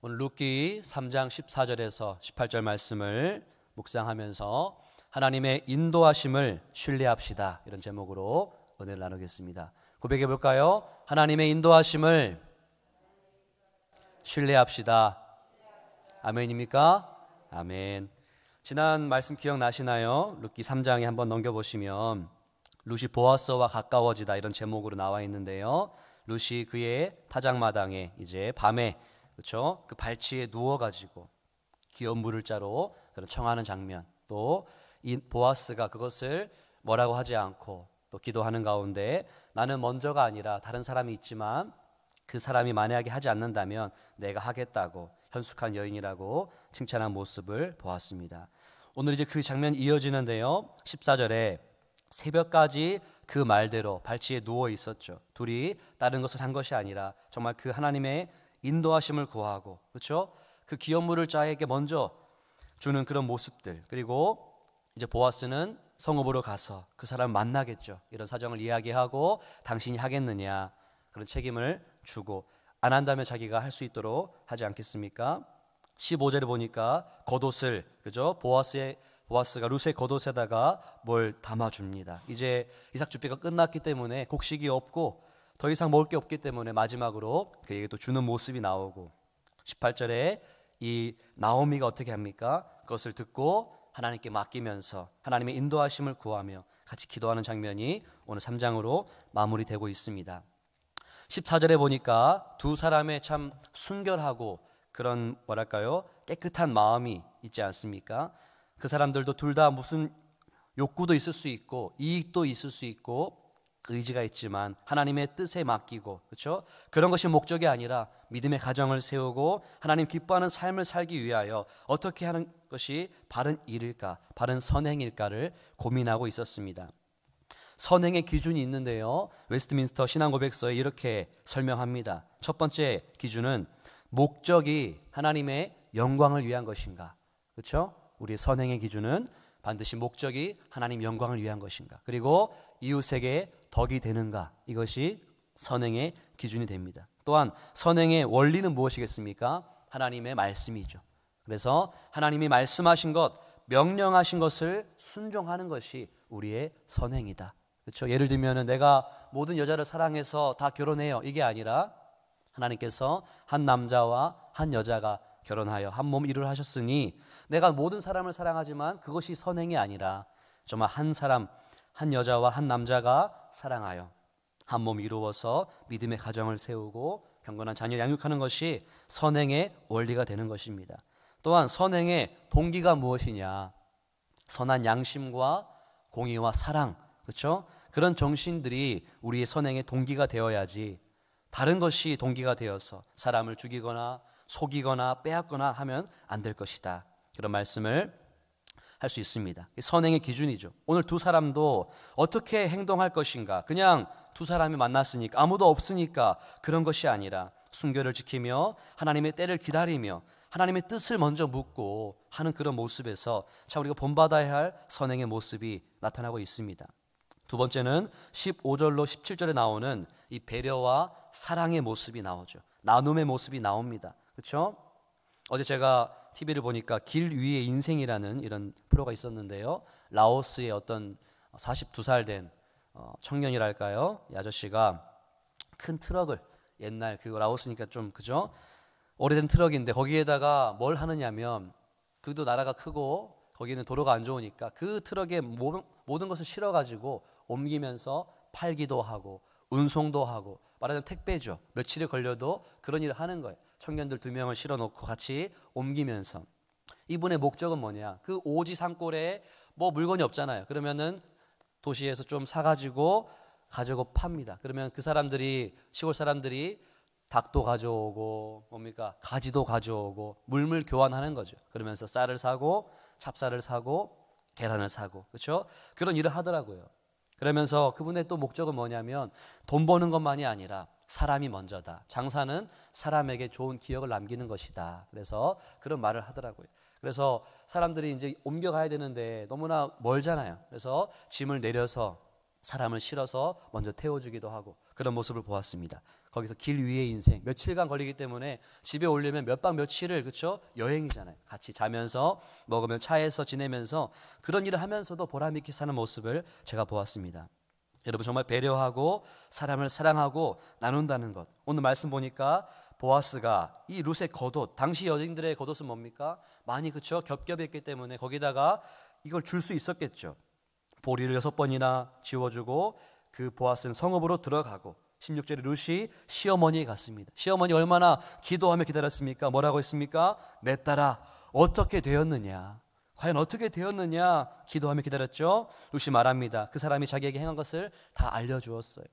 오늘 루키 3장 14절에서 18절 말씀을 묵상하면서 하나님의 인도하심을 신뢰합시다. 이런 제목으로 은혜를 나누겠습니다. 고백해 볼까요? 하나님의 인도하심을 신뢰합시다. 아멘입니까? 아멘. 지난 말씀 기억나시나요? 루키 3장에 한번 넘겨보시면 루시 보아스와 가까워지다 이런 제목으로 나와 있는데요. 루시 그의 타작마당에 이제 밤에 그렇죠? 그 발치에 누워가지고 기업 물을 자로 그런 청하는 장면. 또이 보아스가 그것을 뭐라고 하지 않고 또 기도하는 가운데 나는 먼저가 아니라 다른 사람이 있지만 그 사람이 만약에 하지 않는다면 내가 하겠다고 현숙한 여인이라고 칭찬한 모습을 보았습니다. 오늘 이제 그 장면 이어지는데요. 14절에 새벽까지 그 말대로 발치에 누워 있었죠. 둘이 다른 것을 한 것이 아니라 정말 그 하나님의 인도하심을 구하고 그렇죠? 그 기업물을 자에게 먼저 주는 그런 모습들 그리고 이제 보아스는 성읍으로 가서 그 사람 을 만나겠죠. 이런 사정을 이야기하고 당신이 하겠느냐 그런 책임을 주고 안 한다면 자기가 할 수 있도록 하지 않겠습니까? 15절에 보니까 겉옷을 그죠? 보아스의 보아스가 루스의 겉옷에다가 뭘 담아줍니다. 이제 이삭 주비가 끝났기 때문에 곡식이 없고 더 이상 먹을 게 없기 때문에 마지막으로 그에게 또 주는 모습이 나오고 18절에 이 나오미가 어떻게 합니까? 그것을 듣고 하나님께 맡기면서 하나님의 인도하심을 구하며 같이 기도하는 장면이 오늘 3장으로 마무리되고 있습니다. 14절에 보니까 두 사람의 참 순결하고 그런 뭐랄까요? 깨끗한 마음이 있지 않습니까? 그 사람들도 둘 다 무슨 욕구도 있을 수 있고 이익도 있을 수 있고 의지가 있지만 하나님의 뜻에 맡기고 그렇죠? 그런 것이 목적이 아니라 믿음의 가정을 세우고 하나님 기뻐하는 삶을 살기 위하여 어떻게 하는 것이 바른 일일까, 바른 선행일까를 고민하고 있었습니다. 선행의 기준이 있는데요. 웨스트민스터 신앙고백서에 이렇게 설명합니다. 첫 번째 기준은 목적이 하나님의 영광을 위한 것인가. 그렇죠? 우리 선행의 기준은 반드시 목적이 하나님 영광을 위한 것인가. 그리고 이웃에게 덕이 되는가 이것이 선행의 기준이 됩니다. 또한 선행의 원리는 무엇이겠습니까? 하나님의 말씀이죠. 그래서 하나님이 말씀하신 것, 명령하신 것을 순종하는 것이 우리의 선행이다. 그렇죠? 예를 들면은 내가 모든 여자를 사랑해서 다 결혼해요. 이게 아니라 하나님께서 한 남자와 한 여자가 결혼하여 한몸 일을 하셨으니 내가 모든 사람을 사랑하지만 그것이 선행이 아니라 정말 한 사람 한 여자와 한 남자가 사랑하여 한 몸 이루어서 믿음의 가정을 세우고 경건한 자녀 양육하는 것이 선행의 원리가 되는 것입니다. 또한 선행의 동기가 무엇이냐? 선한 양심과 공의와 사랑, 그렇죠? 그런 정신들이 우리의 선행의 동기가 되어야지 다른 것이 동기가 되어서 사람을 죽이거나 속이거나 빼앗거나 하면 안 될 것이다. 그런 말씀을 할수 있습니다. 선행의 기준이죠. 오늘 두 사람도 어떻게 행동할 것인가? 그냥 두 사람이 만났으니까 아무도 없으니까 그런 것이 아니라 순결을 지키며 하나님의 때를 기다리며 하나님의 뜻을 먼저 묻고 하는 그런 모습에서 참 우리가 본받아야 할 선행의 모습이 나타나고 있습니다. 두 번째는 15절로 17절에 나오는 이 배려와 사랑의 모습이 나오죠. 나눔의 모습이 나옵니다. 그렇죠? 어제 제가 TV를 보니까 길 위의 인생이라는 이런 프로가 있었는데요. 라오스의 어떤 42살 된 어, 청년이랄까요? 이 아저씨가 큰 트럭을 옛날 그 라오스니까 좀 그죠? 오래된 트럭인데 거기에다가 뭘 하느냐면 그도 나라가 크고 거기는 도로가 안 좋으니까 그 트럭에 모든, 것을 실어가지고 옮기면서 팔기도 하고 운송도 하고 말하자면 택배죠. 며칠이 걸려도 그런 일을 하는 거예요. 청년들 두 명을 실어놓고 같이 옮기면서 이분의 목적은 뭐냐? 그 오지 산골에 뭐 물건이 없잖아요. 그러면은 도시에서 좀 사가지고 가지고 팝니다. 그러면 그 사람들이 시골 사람들이 닭도 가져오고 뭡니까 가지도 가져오고 물물 교환하는 거죠. 그러면서 쌀을 사고 찹쌀을 사고 계란을 사고 그렇죠? 그런 일을 하더라고요. 그러면서 그분의 또 목적은 뭐냐면 돈 버는 것만이 아니라 사람이 먼저다. 장사는 사람에게 좋은 기억을 남기는 것이다. 그래서 그런 말을 하더라고요. 그래서 사람들이 이제 옮겨가야 되는데 너무나 멀잖아요. 그래서 짐을 내려서 사람을 실어서 먼저 태워주기도 하고 그런 모습을 보았습니다. 거기서 길 위의 인생 며칠간 걸리기 때문에 집에 오려면 몇 박 며칠을 그렇죠 여행이잖아요. 같이 자면서 먹으면 차에서 지내면서 그런 일을 하면서도 보람 있게 사는 모습을 제가 보았습니다. 여러분 정말 배려하고 사람을 사랑하고 나눈다는 것. 오늘 말씀 보니까 보아스가 이 룻의 겉옷, 당시 여인들의 겉옷은 뭡니까? 많이 그쵸 겹겹했기 때문에 거기다가 이걸 줄 수 있었겠죠. 보리를 여섯 번이나 지워주고 그 보아스는 성읍으로 들어가고 16절에 룻이 시어머니에 갔습니다. 시어머니 얼마나 기도하며 기다렸습니까? 뭐라고 했습니까? 내 딸아 어떻게 되었느냐? 과연 어떻게 되었느냐 기도하며 기다렸죠. 루시 말합니다. 그 사람이 자기에게 행한 것을 다 알려주었어요.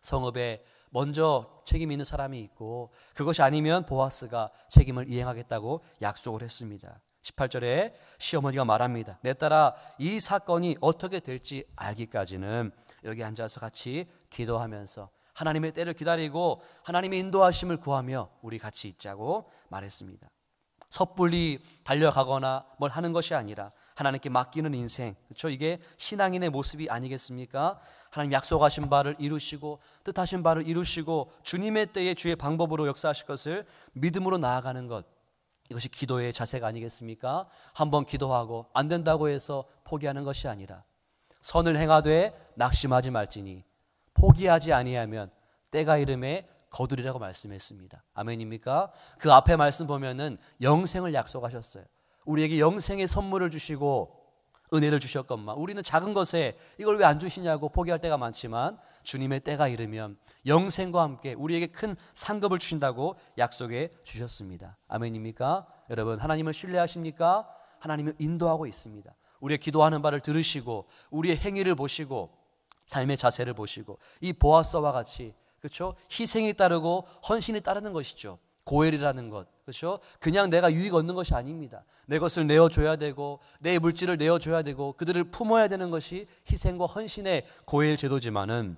성읍에 먼저 책임 있는 사람이 있고 그것이 아니면 보아스가 책임을 이행하겠다고 약속을 했습니다. 18절에 시어머니가 말합니다. 내 딸아 이 사건이 어떻게 될지 알기까지는 여기 앉아서 같이 기도하면서 하나님의 때를 기다리고 하나님의 인도하심을 구하며 우리 같이 있자고 말했습니다. 섣불리 달려가거나 뭘 하는 것이 아니라 하나님께 맡기는 인생. 그렇죠? 이게 신앙인의 모습이 아니겠습니까? 하나님 약속하신 바를 이루시고 뜻하신 바를 이루시고 주님의 때에 주의 방법으로 역사하실 것을 믿음으로 나아가는 것. 이것이 기도의 자세가 아니겠습니까? 한번 기도하고 안 된다고 해서 포기하는 것이 아니라 선을 행하되 낙심하지 말지니 포기하지 아니하면 때가 이름에 거두리라고 말씀했습니다. 아멘입니까? 그 앞에 말씀 보면은 영생을 약속하셨어요. 우리에게 영생의 선물을 주시고 은혜를 주셨건만 우리는 작은 것에 이걸 왜 안 주시냐고 포기할 때가 많지만 주님의 때가 이르면 영생과 함께 우리에게 큰 상급을 주신다고 약속해 주셨습니다. 아멘입니까? 여러분 하나님을 신뢰하십니까? 하나님을 인도하고 있습니다. 우리의 기도하는 바를 들으시고 우리의 행위를 보시고 삶의 자세를 보시고 이 보아서와 같이 그렇죠? 희생이 따르고 헌신이 따르는 것이죠. 고엘이라는 것. 그렇죠? 그냥 내가 유익 얻는 것이 아닙니다. 내 것을 내어 줘야 되고 내 물질을 내어 줘야 되고 그들을 품어야 되는 것이 희생과 헌신의 고엘 제도지만은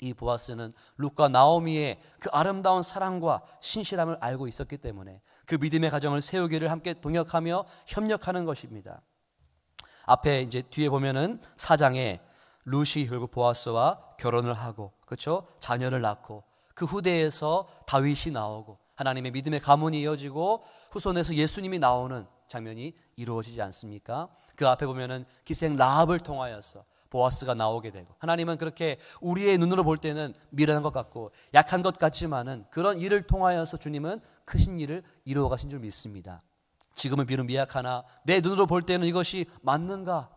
이 보아스는 룩과 나오미의 그 아름다운 사랑과 신실함을 알고 있었기 때문에 그 믿음의 가정을 세우기를 함께 동역하며 협력하는 것입니다. 앞에 이제 뒤에 보면은 사장에 루시 결국 보아스와 결혼을 하고 그렇죠? 자녀를 낳고 그 후대에서 다윗이 나오고 하나님의 믿음의 가문이 이어지고 후손에서 예수님이 나오는 장면이 이루어지지 않습니까? 그 앞에 보면은 기생 라합을 통하여서 보아스가 나오게 되고 하나님은 그렇게 우리의 눈으로 볼 때는 미련한 것 같고 약한 것 같지만은 그런 일을 통하여서 주님은 크신 일을 이루어 가신 줄 믿습니다. 지금은 비록 미약하나 내 눈으로 볼 때는 이것이 맞는가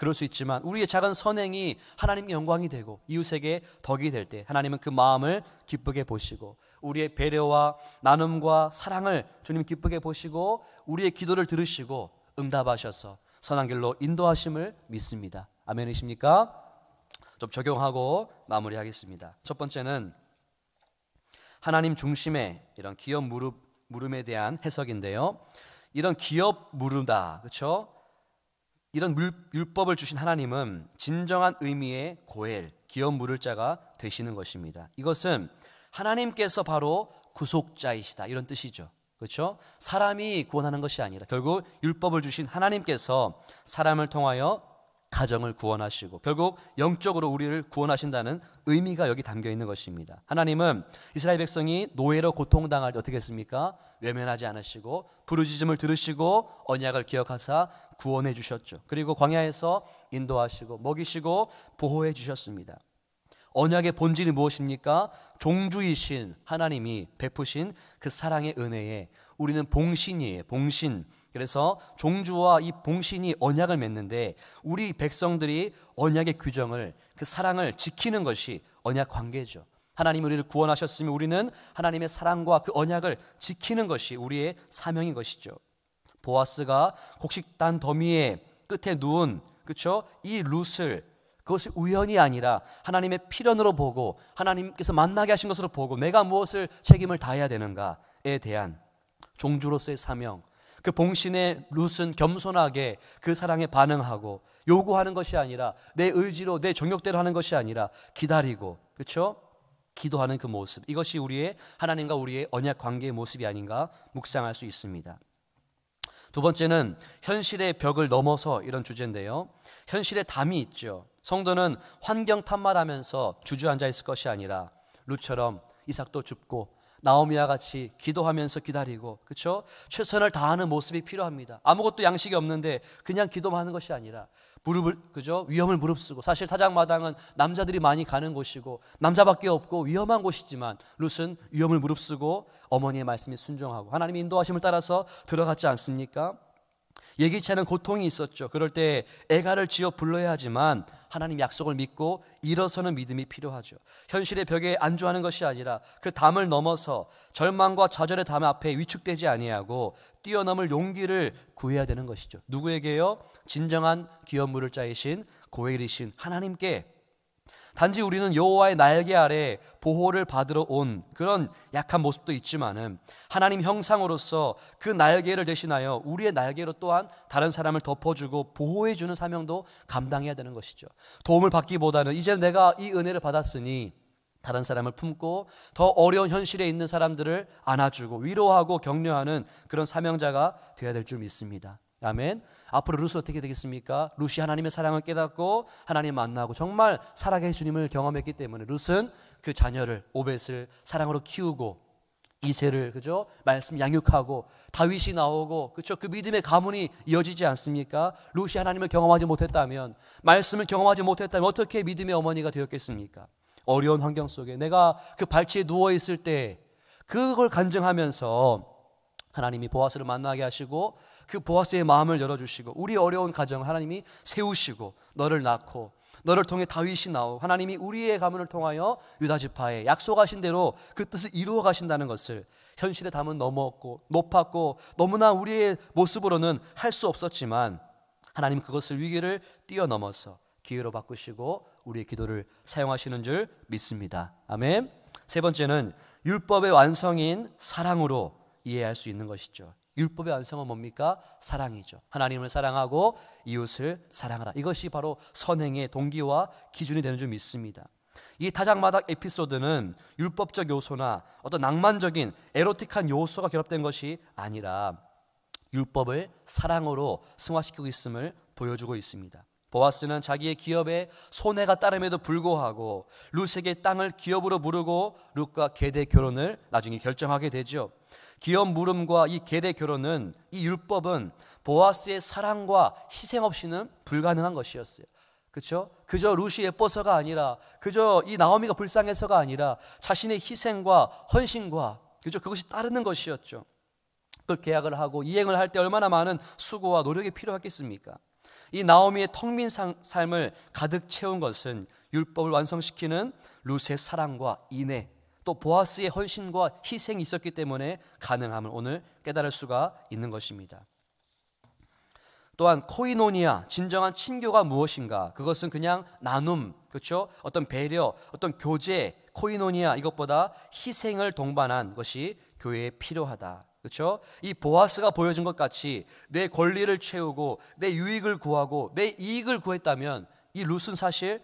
그럴 수 있지만 우리의 작은 선행이 하나님의 영광이 되고 이웃에게 덕이 될 때 하나님은 그 마음을 기쁘게 보시고 우리의 배려와 나눔과 사랑을 주님 기쁘게 보시고 우리의 기도를 들으시고 응답하셔서 선한 길로 인도하심을 믿습니다. 아멘이십니까? 좀 적용하고 마무리하겠습니다. 첫 번째는 하나님 중심의 이런 기업 무릎 물음에 대한 해석인데요. 이런 기업 물음다. 그렇죠? 이런 율법을 주신 하나님은 진정한 의미의 고엘, 기업 물을 자가 되시는 것입니다. 이것은 하나님께서 바로 구속자이시다 이런 뜻이죠. 그렇죠? 사람이 구원하는 것이 아니라 결국 율법을 주신 하나님께서 사람을 통하여 가정을 구원하시고 결국 영적으로 우리를 구원하신다는 의미가 여기 담겨 있는 것입니다. 하나님은 이스라엘 백성이 노예로 고통당할 때 어떻게 했습니까? 외면하지 않으시고 부르짖음을 들으시고 언약을 기억하사 구원해 주셨죠. 그리고 광야에서 인도하시고 먹이시고 보호해 주셨습니다. 언약의 본질이 무엇입니까? 종주이신 하나님이 베푸신 그 사랑의 은혜에 우리는 봉신이에요. 봉신. 그래서 종주와 이 봉신이 언약을 맺는데 우리 백성들이 언약의 규정을 그 사랑을 지키는 것이 언약 관계죠. 하나님 우리를 구원하셨으면 우리는 하나님의 사랑과 그 언약을 지키는 것이 우리의 사명인 것이죠. 보아스가 곡식단 더미의 끝에 누운 그렇죠? 이 룻을 그것이 우연이 아니라 하나님의 필연으로 보고 하나님께서 만나게 하신 것으로 보고 내가 무엇을 책임을 다해야 되는가에 대한 종주로서의 사명 그 봉신의 룻은 겸손하게 그 사랑에 반응하고 요구하는 것이 아니라 내 의지로 내 정욕대로 하는 것이 아니라 기다리고 그렇죠? 기도하는 그 모습 이것이 우리의 하나님과 우리의 언약 관계의 모습이 아닌가 묵상할 수 있습니다. 두 번째는 현실의 벽을 넘어서 이런 주제인데요. 현실의 담이 있죠. 성도는 환경 탓말하면서 주저앉아 있을 것이 아니라 루처럼 이삭도 죽고 나오미와 같이 기도하면서 기다리고 그렇죠? 최선을 다하는 모습이 필요합니다. 아무것도 양식이 없는데 그냥 기도만 하는 것이 아니라 무릎을 그죠? 위험을 무릅쓰고 사실 타작마당은 남자들이 많이 가는 곳이고 남자밖에 없고 위험한 곳이지만 룻은 위험을 무릅쓰고 어머니의 말씀에 순종하고 하나님의 인도하심을 따라서 들어갔지 않습니까? 예기치 않은 고통이 있었죠. 그럴 때 애가를 지어 불러야 하지만 하나님 약속을 믿고 일어서는 믿음이 필요하죠. 현실의 벽에 안주하는 것이 아니라 그 담을 넘어서 절망과 좌절의 담 앞에 위축되지 아니하고 뛰어넘을 용기를 구해야 되는 것이죠. 누구에게요? 진정한 기업물을 짜이신 고엘이신 하나님께 단지 우리는 여호와의 날개 아래 보호를 받으러 온 그런 약한 모습도 있지만은 하나님 형상으로서 그 날개를 대신하여 우리의 날개로 또한 다른 사람을 덮어주고 보호해 주는 사명도 감당해야 되는 것이죠. 도움을 받기보다는 이제 내가 이 은혜를 받았으니 다른 사람을 품고 더 어려운 현실에 있는 사람들을 안아주고 위로하고 격려하는 그런 사명자가 되어야 될 줄 믿습니다. 아멘. 앞으로 루스 어떻게 되겠습니까? 루시 하나님의 사랑을 깨닫고 하나님 만나고 정말 살아계신 주님을 경험했기 때문에 루스는 그 자녀를 오벳을 사랑으로 키우고 이세를 그죠? 말씀 양육하고 다윗이 나오고 그죠? 그 믿음의 가문이 이어지지 않습니까? 루시 하나님을 경험하지 못했다면 말씀을 경험하지 못했다면 어떻게 믿음의 어머니가 되었겠습니까? 어려운 환경 속에 내가 그 발치에 누워 있을 때 그걸 간증하면서 하나님이 보아스를 만나게 하시고 그 보아스의 마음을 열어주시고 우리 어려운 가정 하나님이 세우시고 너를 낳고 너를 통해 다윗이 나오 하나님이 우리의 가문을 통하여 유다 지파에 약속하신 대로 그 뜻을 이루어 가신다는 것을 현실의 담은 넘었고 높았고 너무나 우리의 모습으로는 할 수 없었지만 하나님 그것을 위기를 뛰어넘어서 기회로 바꾸시고 우리의 기도를 사용하시는 줄 믿습니다. 아멘. 세 번째는 율법의 완성인 사랑으로 이해할 수 있는 것이죠. 율법의 완성은 뭡니까? 사랑이죠. 하나님을 사랑하고 이웃을 사랑하라. 이것이 바로 선행의 동기와 기준이 되는 줄 믿습니다. 이 다작마닥 에피소드는 율법적 요소나 어떤 낭만적인 에로틱한 요소가 결합된 것이 아니라 율법을 사랑으로 승화시키고 있음을 보여주고 있습니다. 보아스는 자기의 기업에 손해가 따름에도 불구하고 루스에게 땅을 기업으로 부르고 룻과 계대 결혼을 나중에 결정하게 되죠. 기업 물음과 이 계대 결혼은 이 율법은 보아스의 사랑과 희생 없이는 불가능한 것이었어요. 그렇죠? 그저 루시 예뻐서가 아니라 그저 이 나오미가 불쌍해서가 아니라 자신의 희생과 헌신과 그죠? 그것이 따르는 것이었죠. 그 계약을 하고 이행을 할 때 얼마나 많은 수고와 노력이 필요하겠습니까? 이 나오미의 텅빈 삶을 가득 채운 것은 율법을 완성시키는 루스의 사랑과 인애 또 보아스의 헌신과 희생이 있었기 때문에 가능함을 오늘 깨달을 수가 있는 것입니다. 또한 코이노니아 진정한 친교가 무엇인가? 그것은 그냥 나눔, 그렇죠? 어떤 배려, 어떤 교제, 코이노니아 이것보다 희생을 동반한 것이 교회에 필요하다. 그렇죠? 이 보아스가 보여준 것 같이 내 권리를 채우고 내 유익을 구하고 내 이익을 구했다면 이 룻은 사실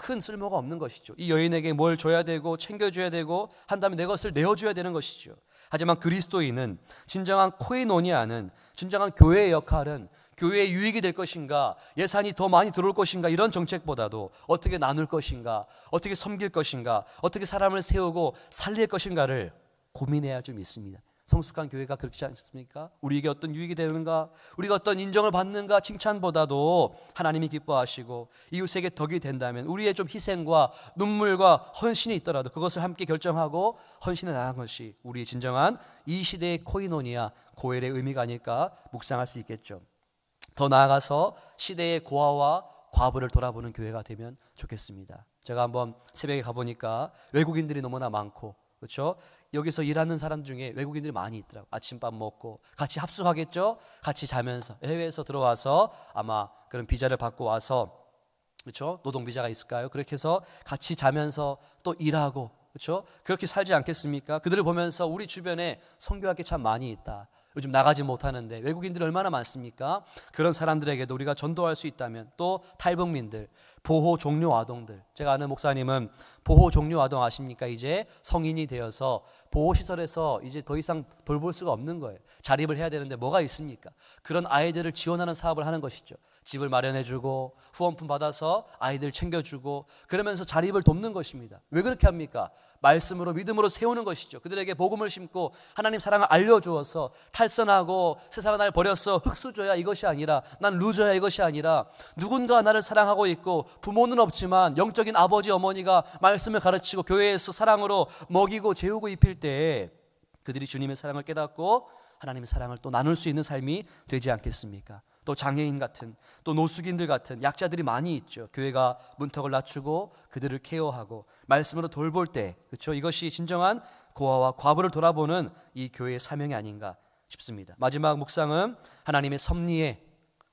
큰 쓸모가 없는 것이죠. 이 여인에게 뭘 줘야 되고 챙겨줘야 되고 한다면 내 것을 내어줘야 되는 것이죠. 하지만 그리스도인은 진정한 코이노니아는 진정한 교회의 역할은 교회의 유익이 될 것인가 예산이 더 많이 들어올 것인가 이런 정책보다도 어떻게 나눌 것인가 어떻게 섬길 것인가 어떻게 사람을 세우고 살릴 것인가를 고민해야 좀 있습니다. 성숙한 교회가 그렇지 않습니까? 우리에게 어떤 유익이 되는가? 우리가 어떤 인정을 받는가? 칭찬보다도 하나님이 기뻐하시고 이웃에게 덕이 된다면 우리의 좀 희생과 눈물과 헌신이 있더라도 그것을 함께 결정하고 헌신해 나간 것이 우리의 진정한 이 시대의 코이노니아 고엘의 의미가 아닐까 묵상할 수 있겠죠. 더 나아가서 시대의 고아와 과부를 돌아보는 교회가 되면 좋겠습니다. 제가 한번 새벽에 가보니까 외국인들이 너무나 많고 그렇죠? 여기서 일하는 사람 중에 외국인들이 많이 있더라고. 아침밥 먹고 같이 합숙하겠죠? 같이 자면서 해외에서 들어와서 아마 그런 비자를 받고 와서 그렇죠? 노동 비자가 있을까요? 그렇게 해서 같이 자면서 또 일하고 그렇죠? 그렇게 살지 않겠습니까? 그들을 보면서 우리 주변에 선교학계 참 많이 있다. 요즘 나가지 못하는데 외국인들 이 얼마나 많습니까? 그런 사람들에게도 우리가 전도할 수 있다면 또 탈북민들 보호 종료 아동들. 제가 아는 목사님은 보호 종료 아동 아십니까? 이제 성인이 되어서 보호 시설에서 이제 더 이상 돌볼 수가 없는 거예요. 자립을 해야 되는데 뭐가 있습니까? 그런 아이들을 지원하는 사업을 하는 것이죠. 집을 마련해 주고 후원품 받아서 아이들 챙겨 주고 그러면서 자립을 돕는 것입니다. 왜 그렇게 합니까? 말씀으로 믿음으로 세우는 것이죠. 그들에게 복음을 심고 하나님 사랑을 알려 주어서 탈선하고 세상을날 버렸어 흙수저야 이것이 아니라 난 루저야 이것이 아니라 누군가 나를 사랑하고 있고 부모는 없지만 영적인 아버지 어머니가 말씀을 가르치고 교회에서 사랑으로 먹이고 재우고 입힐 때 그들이 주님의 사랑을 깨닫고 하나님의 사랑을 또 나눌 수 있는 삶이 되지 않겠습니까? 또 장애인 같은 또 노숙인들 같은 약자들이 많이 있죠. 교회가 문턱을 낮추고 그들을 케어하고 말씀으로 돌볼 때 그렇죠. 이것이 진정한 고아와 과부를 돌아보는 이 교회의 사명이 아닌가 싶습니다. 마지막 묵상은 하나님의 섭리에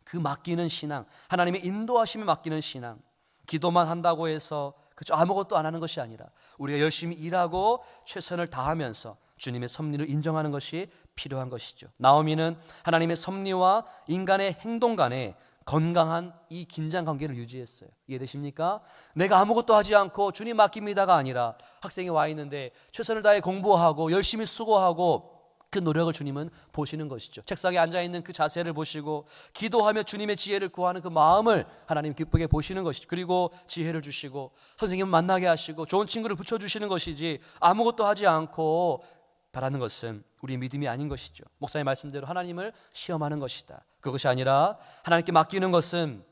그 맡기는 신앙, 하나님의 인도하심에 맡기는 신앙. 기도만 한다고 해서 그저 아무것도 안 하는 것이 아니라 우리가 열심히 일하고 최선을 다하면서 주님의 섭리를 인정하는 것이 필요한 것이죠. 나오미는 하나님의 섭리와 인간의 행동 간에 건강한 이 긴장 관계를 유지했어요. 이해되십니까? 내가 아무것도 하지 않고 주님 맡깁니다가 아니라 학생이 와 있는데 최선을 다해 공부하고 열심히 수고하고 그 노력을 주님은 보시는 것이죠. 책상에 앉아 있는 그 자세를 보시고 기도하며 주님의 지혜를 구하는 그 마음을 하나님 기쁘게 보시는 것이죠. 그리고 지혜를 주시고 선생님 만나게 하시고 좋은 친구를 붙여 주시는 것이지 아무것도 하지 않고 바라는 것은 우리 믿음이 아닌 것이죠. 목사님 말씀대로 하나님을 시험하는 것이다. 그것이 아니라 하나님께 맡기는 것은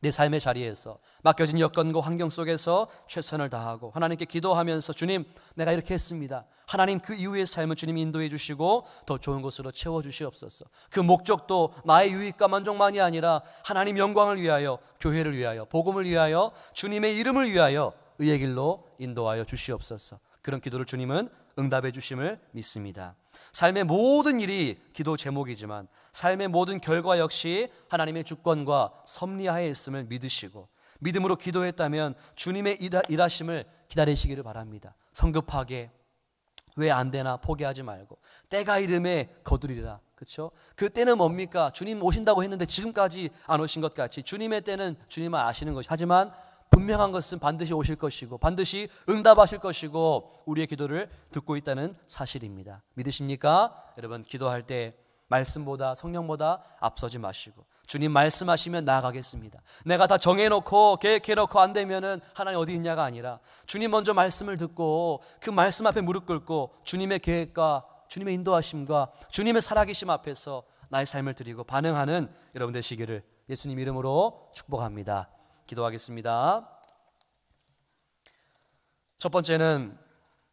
내 삶의 자리에서 맡겨진 여건과 환경 속에서 최선을 다하고 하나님께 기도하면서 주님 내가 이렇게 했습니다. 하나님 그 이후의 삶을 주님 인도해 주시고 더 좋은 것으로 채워 주시옵소서. 그 목적도 나의 유익과 만족만이 아니라 하나님 영광을 위하여 교회를 위하여 복음을 위하여 주님의 이름을 위하여 의의 길로 인도하여 주시옵소서. 그런 기도를 주님은 응답해 주심을 믿습니다. 삶의 모든 일이 기도 제목이지만 삶의 모든 결과 역시 하나님의 주권과 섭리하에 있음을 믿으시고 믿음으로 기도했다면 주님의 일하심을 기다리시기를 바랍니다. 성급하게 왜 안 되나 포기하지 말고 때가 이름에 거두리라. 그렇죠? 그 때는 뭡니까? 주님 오신다고 했는데 지금까지 안 오신 것 같이 주님의 때는 주님을 아시는 것이 하지만 분명한 것은 반드시 오실 것이고 반드시 응답하실 것이고 우리의 기도를 듣고 있다는 사실입니다. 믿으십니까? 여러분 기도할 때 말씀보다 성령보다 앞서지 마시고 주님 말씀하시면 나아가겠습니다. 내가 다 정해놓고 계획해놓고 안 되면은 하나님 어디 있냐가 아니라 주님 먼저 말씀을 듣고 그 말씀 앞에 무릎 꿇고 주님의 계획과 주님의 인도하심과 주님의 살아계심 앞에서 나의 삶을 드리고 반응하는 여러분 되시기를 예수님 이름으로 축복합니다. 기도하겠습니다. 첫 번째는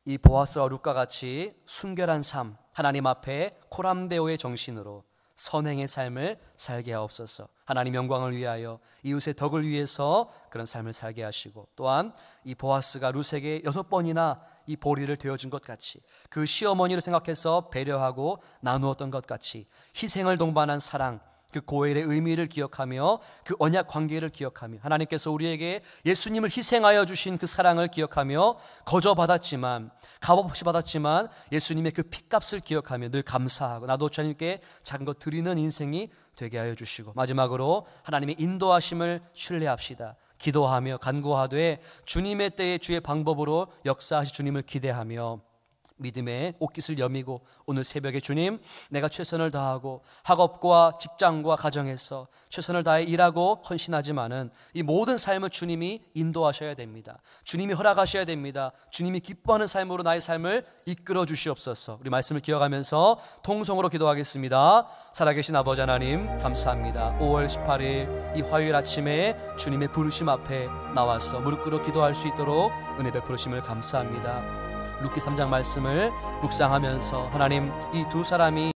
이 보아스와 룻과 같이 순결한 삶, 하나님 앞에 코람데오의 정신으로 선행의 삶을 살게 하옵소서. 하나님 영광을 위하여 이웃의 덕을 위해서 그런 삶을 살게 하시고 또한 이 보아스가 루세게 여섯 번이나 이 보리를 되어준 것 같이 그 시어머니를 생각해서 배려하고 나누었던 것 같이 희생을 동반한 사랑 그 고엘의 의미를 기억하며 그 언약 관계를 기억하며 하나님께서 우리에게 예수님을 희생하여 주신 그 사랑을 기억하며 거저 받았지만 값없이 받았지만 예수님의 그핏값을 기억하며 늘 감사하고 나도 주님께 작은 것 드리는 인생이 되게 하여 주시고 마지막으로 하나님의 인도하심을 신뢰합시다. 기도하며 간구하되 주님의 때에 주의 방법으로 역사하시 주님을 기대하며 믿음의 옷깃을 여미고 오늘 새벽에 주님 내가 최선을 다하고 학업과 직장과 가정에서 최선을 다해 일하고 헌신하지만은 이 모든 삶을 주님이 인도하셔야 됩니다. 주님이 허락하셔야 됩니다. 주님이 기뻐하는 삶으로 나의 삶을 이끌어 주시옵소서. 우리 말씀을 기억하면서 통성으로 기도하겠습니다. 살아계신 아버지 하나님 감사합니다. 5월 18일 이 화요일 아침에 주님의 부르심 앞에 나와서 무릎 꿇어 기도할 수 있도록 은혜 베푸으심을 감사합니다. 루키 3장 말씀을 묵상하면서 하나님 이 두 사람이